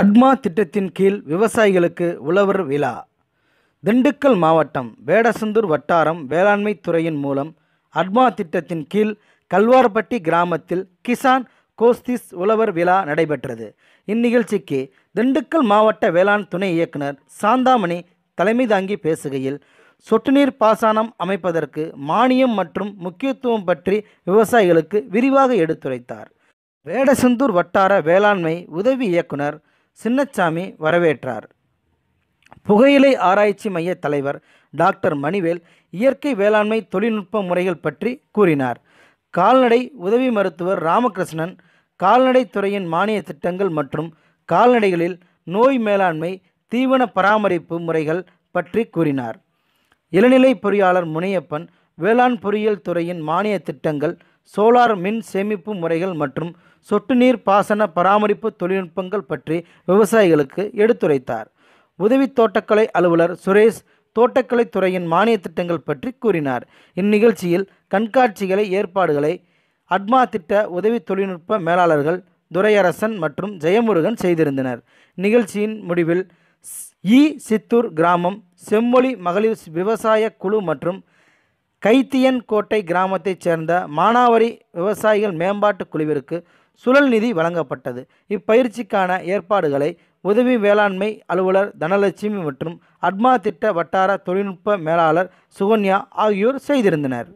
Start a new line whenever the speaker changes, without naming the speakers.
ATMA திட்டத்தின் கீழ் விவசாயிகளுக்கு உழவர் விழா திண்டுக்கல் மாவட்டம் வேடசந்தூர் வட்டாரம் வேளாண்மை துறையின் மூலம் அட்மா திட்டத்தின் கீழ் கல்வார்பட்டி கிராமத்தில் கிசான் கோஸ்திஸ் உழவர் விழா நடைபெற்றது இந்நிகழ்ச்சிக்கு திண்டுக்கல் மாவட்ட வேளாண் துணை இயக்குனர் சாந்தாமணி தலைமை தாங்கி பேசுகையில் சொட்டுநீர் பாசனம் அமைப்பதற்கு மானியம் மற்றும் முக்கியத்துவம் பற்றி விவசாயிகளுக்கு விரிவாக எடுத்துரைத்தார் வேடசந்தூர் வட்டார வேளாண்மை உதவி இயக்குனர் சின்னச்சாமி வரவேற்றார் புகையிலை ஆராய்ச்சி மைய தலைவர் டாக்டர் மணிவேல் இயற்கை வேளாண்மை தொழில்நுட்ப முறைகள் பற்றி கூறினார் கால்நடை உதவி மருத்துவர் ராமகிருஷ்ணன் கால்நடை துறையின் மானிய திட்டங்கள் மற்றும் கால்நடைகளில் நோய் மேலாண்மை தீவன பராமரிப்பு முறைகள் பற்றி கூறினார் இளநிலை பொறியாளர் முனையப்பன் வேளாண் பொறியியல் துறையின் மானிய திட்டங்கள் சோலார் மின் சேமிப்பு முறைகள் மற்றும் சொட்டு நீர் பாசன பராமரிப்பு தொழில்நுட்பங்கள் பற்றி விவசாயிகளுக்கு எடுத்துரைத்தார் உதவி தோட்டக்கலை அலுவலர் சுரேஷ் தோட்டக்கலை துறையின் மானிய திட்டங்கள் பற்றி கூறினார் இந்நிகழ்ச்சியில் கண்காட்சிகளை ஏற்பாடுகளை அட்மா திட்ட உதவி தொழில்நுட்ப மேலாளர்கள் துரையரசன் மற்றும் ஜெயமுருகன் செய்திருந்தனர் நிகழ்ச்சியின் முடிவில் இ சித்தூர் கிராமம் செம்மொழி மகளிர் விவசாய குழு மற்றும் கைத்தியன் கோட்டை கிராமத்தைச் சேர்ந்த மானாவரி விவசாயிகள் மேம்பாட்டு குழுவிற்கு சுழல் நிதி வழங்கப்பட்டது இப்பயிற்சிக்கான ஏற்பாடுகளை உதவி வேளாண்மை அலுவலர் தனலட்சுமி மற்றும் அட்மா திட்ட வட்டார தொழில்நுட்ப மேலாளர் சுகன்யா ஆகியோர் செய்திருந்தனர்